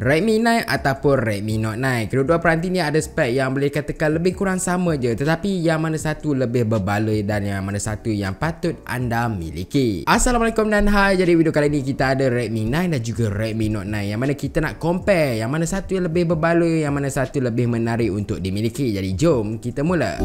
Redmi 9 ataupun Redmi Note 9 Kedua-dua peranti ni ada spek yang boleh katakan lebih kurang sama je Tetapi yang mana satu lebih berbaloi dan yang mana satu yang patut anda miliki Assalamualaikum dan hai Jadi video kali ni kita ada Redmi 9 dan juga Redmi Note 9 Yang mana kita nak compare yang mana satu yang lebih berbaloi Yang mana satu lebih menarik untuk dimiliki Jadi jom kita mula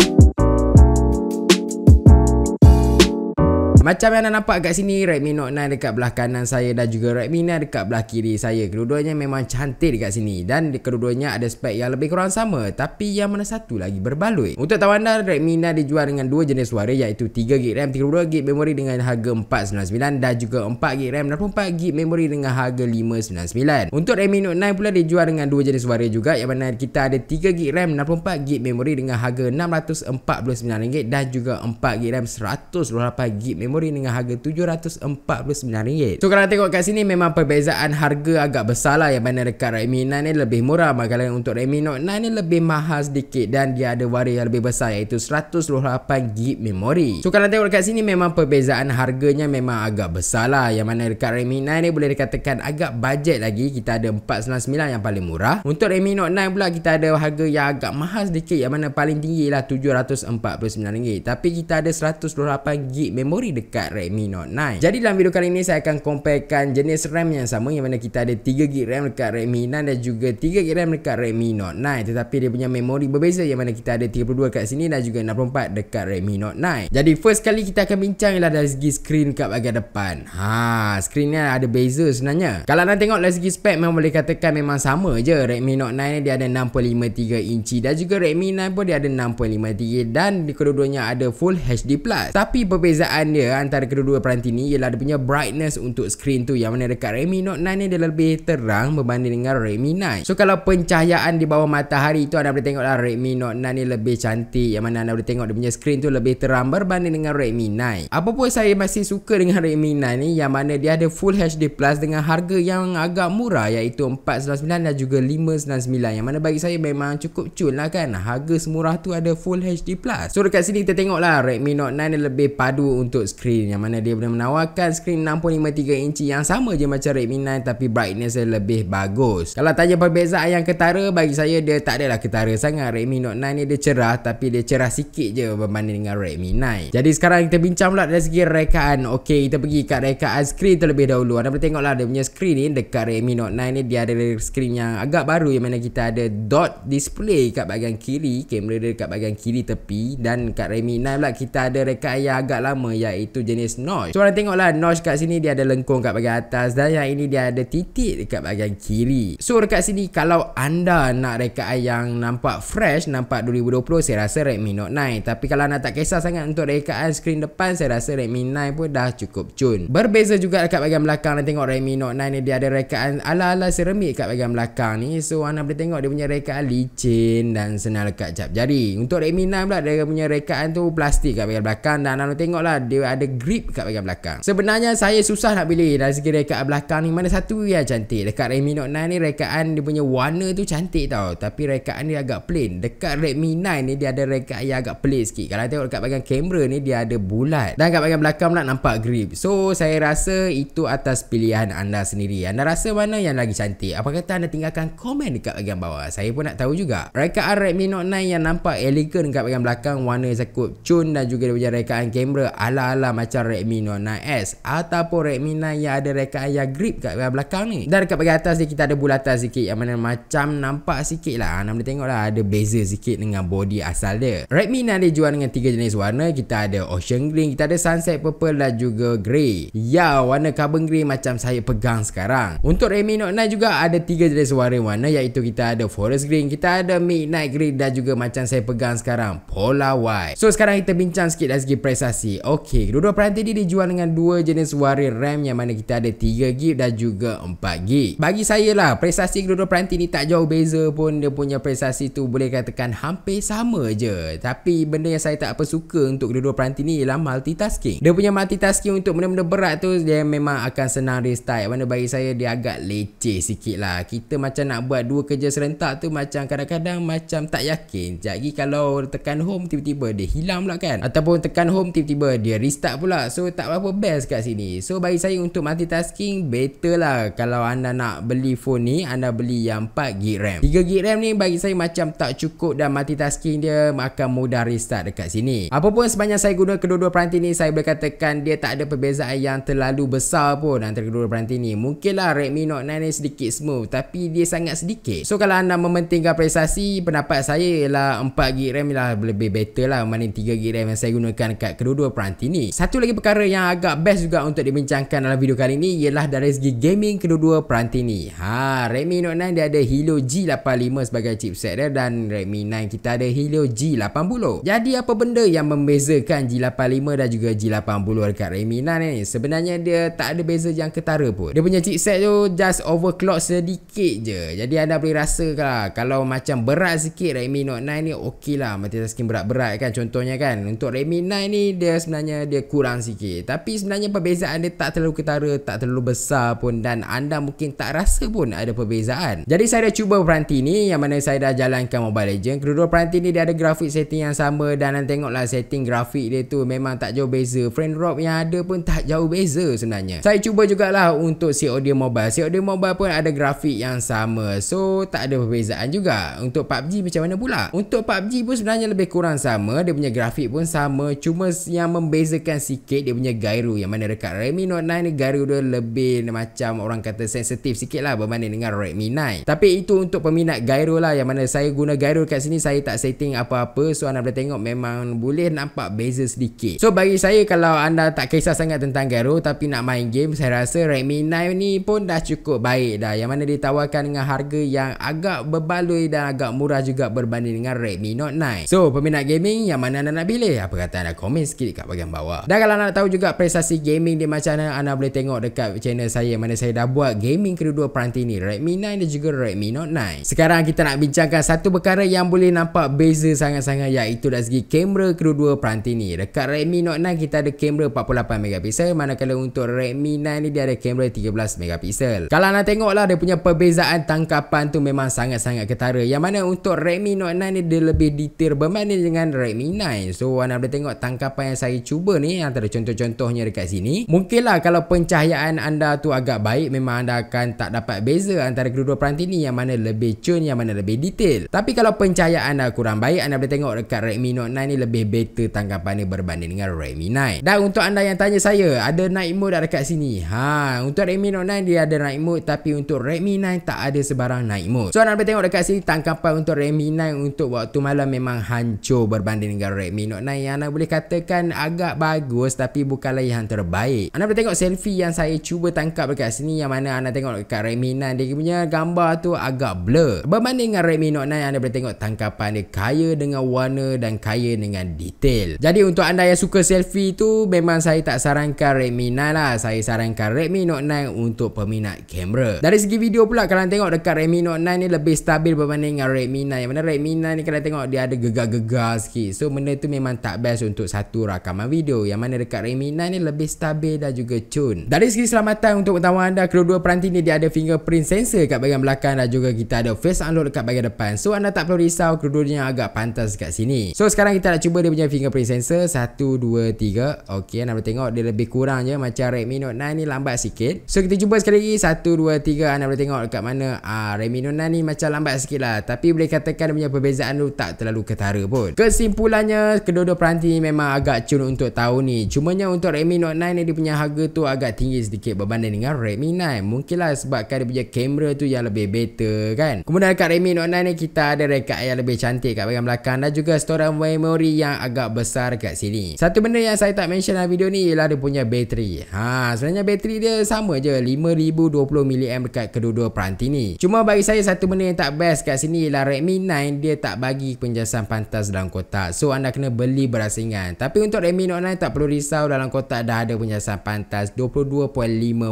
Macam yang anda nampak kat sini Redmi Note 9 dekat belah kanan saya Dan juga Redmi 9 dekat belah kiri saya Kedua-duanya memang cantik dekat sini Dan kedua-duanya ada spek yang lebih kurang sama Tapi yang mana satu lagi berbaloi Untuk tahu anda Redmi 9 dijual dengan dua jenis suara Iaitu 3GB RAM 32GB memory dengan harga RM499 Dan juga 4GB RAM dan gb memory dengan harga RM599 Untuk Redmi Note 9 pula dijual dengan dua jenis suara juga Yang mana kita ada 3GB RAM 64GB memory dengan harga RM649 Dan juga 4GB RAM 128GB memory memori dengan harga RM749. So kalau tengok kat sini memang perbezaan harga agak besar lah yang mana dekat Redmi 9 ni lebih murah. Maka untuk Redmi Note 9 ni lebih mahal sedikit dan dia ada wari yang lebih besar iaitu 128GB memori. So kalau tengok kat sini memang perbezaan harganya memang agak besar lah. Yang mana dekat Redmi 9 ni boleh dikatakan agak budget lagi. Kita ada RM499 yang paling murah. Untuk Redmi Note 9 pula kita ada harga yang agak mahal sedikit yang mana paling tinggi lah RM749. Tapi kita ada 128GB memori dekat dekat Redmi Note 9 Jadi dalam video kali ini saya akan comparekan jenis RAM yang sama Yang mana kita ada 3GB RAM dekat Redmi 9 dan juga 3GB RAM dekat Redmi Note 9 Tetapi dia punya memori berbeza yang mana kita ada 32GB kat sini dan juga 64GB dekat Redmi Note 9 Jadi first kali kita akan bincang ialah dari segi screen kat bahagian depan Ha, screen ni ada beza sebenarnya Kalau anda tengok dari segi spek memang boleh katakan memang sama je Redmi Note 9 ni dia ada 6.53 inci dan juga Redmi 9 pun dia ada 6.53 dan kedua-duanya ada full HD Plus. Tapi perbezaan dia antara kedua-dua peranti ni ialah dia punya brightness untuk screen tu yang mana dekat Redmi Note 9 ni dia lebih terang berbanding dengan Redmi 9. So kalau pencahayaan di bawah matahari tu anda boleh tengoklah Redmi Note 9 ni lebih cantik yang mana anda boleh tengok dia punya screen tu lebih terang berbanding dengan Redmi 9. Apa pun saya masih suka dengan Redmi 9 ni yang mana dia ada full HD plus dengan harga yang agak murah iaitu 499 dan juga 599 yang mana bagi saya memang cukup cun lah kan harga semurah tu ada full HD plus. So dekat sini kita tengoklah Redmi Note 9 ni lebih padu untuk screen screen yang mana dia boleh menawarkan screen 6.53 inci yang sama je macam Redmi 9 tapi brightness dia lebih bagus. Kalau tanya perbezaan yang ketara bagi saya dia tak adalah ketara sangat. Redmi Note 9 ni dia cerah tapi dia cerah sikit je berbanding dengan Redmi 9. Jadi sekarang kita bincang pula dari segi rekaan. Okey, kita pergi kat rekaan screen terlebih dahulu. Anda boleh tengok lah dia punya screen ni dekat Redmi Note 9 ni dia ada screen yang agak baru yang mana kita ada dot display kat bahagian kiri, kamera dia dekat bahagian kiri tepi dan kat Redmi 9 pula kita ada rekaan yang agak lama iaitu iaitu jenis notch. So orang tengoklah notch kat sini dia ada lengkung kat bahagian atas dan yang ini dia ada titik dekat bahagian kiri. So dekat sini kalau anda nak rekaan yang nampak fresh, nampak 2020 saya rasa Redmi Note 9. Tapi kalau anda tak kisah sangat untuk rekaan skrin depan saya rasa Redmi 9 pun dah cukup cun. Berbeza juga dekat bahagian belakang anda tengok Redmi Note 9 ni dia ada rekaan ala-ala seremik kat bahagian belakang ni. So anda boleh tengok dia punya rekaan licin dan senar lekat cap jari. Untuk Redmi 9 pula dia punya rekaan tu plastik kat bagian belakang dan anda tengoklah dia ada grip kat bahagian belakang. Sebenarnya saya susah nak pilih dari segi rekaan belakang ni mana satu yang cantik. Dekat Redmi Note 9 ni rekaan dia punya warna tu cantik tau. Tapi rekaan dia agak plain. Dekat Redmi 9 ni dia ada rekaan yang agak plain sikit. Kalau tengok dekat bahagian kamera ni dia ada bulat. Dan kat bahagian belakang pula nampak grip. So saya rasa itu atas pilihan anda sendiri. Anda rasa mana yang lagi cantik? Apa kata anda tinggalkan komen dekat bagian bawah. Saya pun nak tahu juga. Rekaan Redmi Note 9 yang nampak elegan kat bahagian belakang warna cakup cun dan juga dia punya rekaan kamera ala-ala lah macam Redmi Note 9S ataupun Redmi 9 yang ada rekaya grip kat belakang ni dan dekat bagi atas ni kita ada bulatan sikit yang mana macam nampak sikit lah anda boleh tengok lah ada beza sikit dengan body asal dia Redmi 9 dia jual dengan tiga jenis warna kita ada ocean green kita ada sunset purple dan juga grey ya warna carbon grey macam saya pegang sekarang untuk Redmi Note 9 juga ada tiga jenis warna warna iaitu kita ada forest green kita ada midnight green dan juga macam saya pegang sekarang pola white so sekarang kita bincang sikit dari segi prestasi ok Dua-dua peranti ini dijual dengan dua jenis warrior RAM yang mana kita ada 3GB dan juga 4GB. Bagi saya lah prestasi kedua-dua peranti ini tak jauh beza pun dia punya prestasi tu boleh katakan hampir sama je. Tapi benda yang saya tak apa suka untuk kedua-dua peranti ini ialah multitasking. Dia punya multitasking untuk benda-benda berat tu dia memang akan senang restart. Mana bagi saya dia agak leceh sikit lah. Kita macam nak buat dua kerja serentak tu macam kadang-kadang macam tak yakin. Sekejap lagi kalau tekan home tiba-tiba dia hilang pula kan. Ataupun tekan home tiba-tiba dia restart start pula So tak apa best kat sini So bagi saya untuk multitasking Better lah Kalau anda nak beli phone ni Anda beli yang 4GB RAM 3GB RAM ni bagi saya macam tak cukup Dan multitasking dia Akan mudah restart dekat sini Apapun sepanjang saya guna kedua-dua peranti ni Saya boleh katakan Dia tak ada perbezaan yang terlalu besar pun Antara kedua-dua peranti ni Mungkin lah Redmi Note 9 ni sedikit smooth Tapi dia sangat sedikit So kalau anda mementingkan prestasi Pendapat saya ialah 4GB RAM lah lebih better lah Berbanding 3GB RAM yang saya gunakan kat kedua-dua peranti ni satu lagi perkara yang agak best juga untuk dibincangkan dalam video kali ini ialah dari segi gaming kedua-dua peranti ni. Ha, Redmi Note 9 dia ada Helio G85 sebagai chipset dia dan Redmi 9 kita ada Helio G80. Jadi apa benda yang membezakan G85 dan juga G80 dekat Redmi 9 ni? Sebenarnya dia tak ada beza yang ketara pun. Dia punya chipset tu just overclock sedikit je. Jadi anda boleh rasa lah, kalau macam berat sikit Redmi Note 9 ni okey lah. mati Multitasking berat-berat kan contohnya kan. Untuk Redmi 9 ni dia sebenarnya dia kurang sikit tapi sebenarnya perbezaan dia tak terlalu ketara tak terlalu besar pun dan anda mungkin tak rasa pun ada perbezaan jadi saya dah cuba peranti ni yang mana saya dah jalankan Mobile Legends kedua-dua peranti ni dia ada grafik setting yang sama dan anda tengoklah setting grafik dia tu memang tak jauh beza frame drop yang ada pun tak jauh beza sebenarnya saya cuba jugalah untuk COD Mobile COD Mobile pun ada grafik yang sama so tak ada perbezaan juga untuk PUBG macam mana pula untuk PUBG pun sebenarnya lebih kurang sama dia punya grafik pun sama cuma yang membezakan perhatikan sikit dia punya gairu yang mana dekat Redmi Note 9 ni gairu dia lebih macam orang kata sensitif sikit lah berbanding dengan Redmi 9 tapi itu untuk peminat gairu lah yang mana saya guna gairu kat sini saya tak setting apa-apa so anda boleh tengok memang boleh nampak beza sedikit so bagi saya kalau anda tak kisah sangat tentang gairu tapi nak main game saya rasa Redmi 9 ni pun dah cukup baik dah yang mana ditawarkan dengan harga yang agak berbaloi dan agak murah juga berbanding dengan Redmi Note 9 so peminat gaming yang mana anda nak pilih apa kata anda komen sikit kat bahagian bawah dan kalau nak tahu juga prestasi gaming dia macam mana, anda boleh tengok dekat channel saya mana saya dah buat gaming kedua-dua peranti ni, Redmi 9 dan juga Redmi Note 9. Sekarang kita nak bincangkan satu perkara yang boleh nampak beza sangat-sangat iaitu dari segi kamera kedua-dua peranti ni. Dekat Redmi Note 9 kita ada kamera 48 megapiksel, manakala untuk Redmi 9 ni dia ada kamera 13 megapiksel. Kalau anda lah dia punya perbezaan tangkapan tu memang sangat-sangat ketara. Yang mana untuk Redmi Note 9 ni dia lebih detail berbanding dengan Redmi 9. So anda boleh tengok tangkapan yang saya cuba ni ni yang antara contoh-contohnya dekat sini mungkinlah kalau pencahayaan anda tu agak baik memang anda akan tak dapat beza antara kedua-dua peranti ni yang mana lebih cun yang mana lebih detail tapi kalau pencahayaan anda kurang baik anda boleh tengok dekat Redmi Note 9 ni lebih better tangkapannya berbanding dengan Redmi 9 dan untuk anda yang tanya saya ada night mode dekat sini ha untuk Redmi Note 9 dia ada night mode tapi untuk Redmi 9 tak ada sebarang night mode so anda boleh tengok dekat sini tangkapan untuk Redmi 9 untuk waktu malam memang hancur berbanding dengan Redmi Note 9 yang anda boleh katakan agak bahagia bagus tapi bukanlah yang terbaik. Anda boleh tengok selfie yang saya cuba tangkap dekat sini yang mana anda tengok dekat Redmi Note dia punya gambar tu agak blur. Berbanding dengan Redmi Note 9 anda boleh tengok tangkapan dia kaya dengan warna dan kaya dengan detail. Jadi untuk anda yang suka selfie tu memang saya tak sarankan Redmi 9 lah. Saya sarankan Redmi Note 9 untuk peminat kamera. Dari segi video pula kalau tengok dekat Redmi Note 9 ni lebih stabil berbanding dengan Redmi 9. Yang mana Redmi 9 ni kalau tengok dia ada gegar-gegar sikit. So benda tu memang tak best untuk satu rakaman video. Yang mana dekat Redmi 9 ni lebih stabil dan juga cun Dari segi selamatan untuk utama anda Kedua-dua peranti ni dia ada fingerprint sensor kat bahagian belakang Dan juga kita ada face unlock dekat bahagian depan So anda tak perlu risau kedua-duanya agak pantas kat sini So sekarang kita nak cuba dia punya fingerprint sensor 1, 2, 3 Ok anda boleh tengok dia lebih kurang je Macam Redmi Note 9 ni lambat sikit So kita cuba sekali lagi 1, 2, 3 Anda boleh tengok dekat mana ah, Redmi Note 9 ni macam lambat sikit lah Tapi boleh katakan dia punya perbezaan tu tak terlalu ketara pun Kesimpulannya kedua-dua peranti ni memang agak cun untuk tahu tahun ni Cumanya untuk Redmi Note 9 ni Dia punya harga tu agak tinggi sedikit Berbanding dengan Redmi 9 Mungkin lah sebabkan dia punya kamera tu Yang lebih better kan Kemudian dekat Redmi Note 9 ni Kita ada rekat yang lebih cantik Kat bagian belakang Dan juga storan memory Yang agak besar kat sini Satu benda yang saya tak mention dalam video ni Ialah dia punya bateri ha, Sebenarnya bateri dia sama je 5020mAh dekat kedua-dua peranti ni Cuma bagi saya satu benda yang tak best kat sini Ialah Redmi 9 Dia tak bagi penjelasan pantas dalam kotak So anda kena beli berasingan Tapi untuk Redmi Note 9 tak perlu risau dalam kotak dah ada punya asam pantas 22.5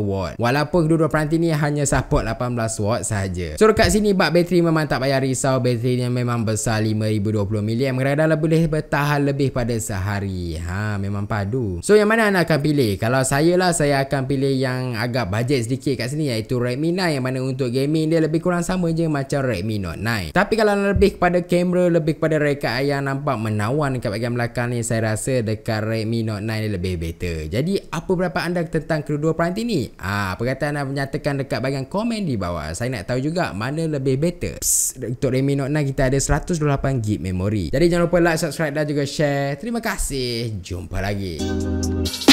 watt. Walaupun kedua-dua peranti ni hanya support 18 watt sahaja. So dekat sini bak bateri memang tak payah risau. Bateri ni memang besar 5020 mAh. Kadang-kadang boleh bertahan lebih pada sehari. Ha, memang padu. So yang mana anda akan pilih? Kalau saya lah saya akan pilih yang agak bajet sedikit kat sini iaitu Redmi 9 yang mana untuk gaming dia lebih kurang sama je macam Redmi Note 9. Tapi kalau lebih kepada kamera, lebih kepada rekaan yang nampak menawan kat bagian belakang ni saya rasa dekat Redmi Note 9 ni lebih better. Jadi, apa pendapat anda tentang kedua-dua peranti ni? Ah, ha, perkataan anda menyatakan dekat bahagian komen di bawah. Saya nak tahu juga mana lebih better. Psst, untuk Redmi Note 9 kita ada 108GB memory. Jadi, jangan lupa like, subscribe dan juga share. Terima kasih. Jumpa lagi. Thank you.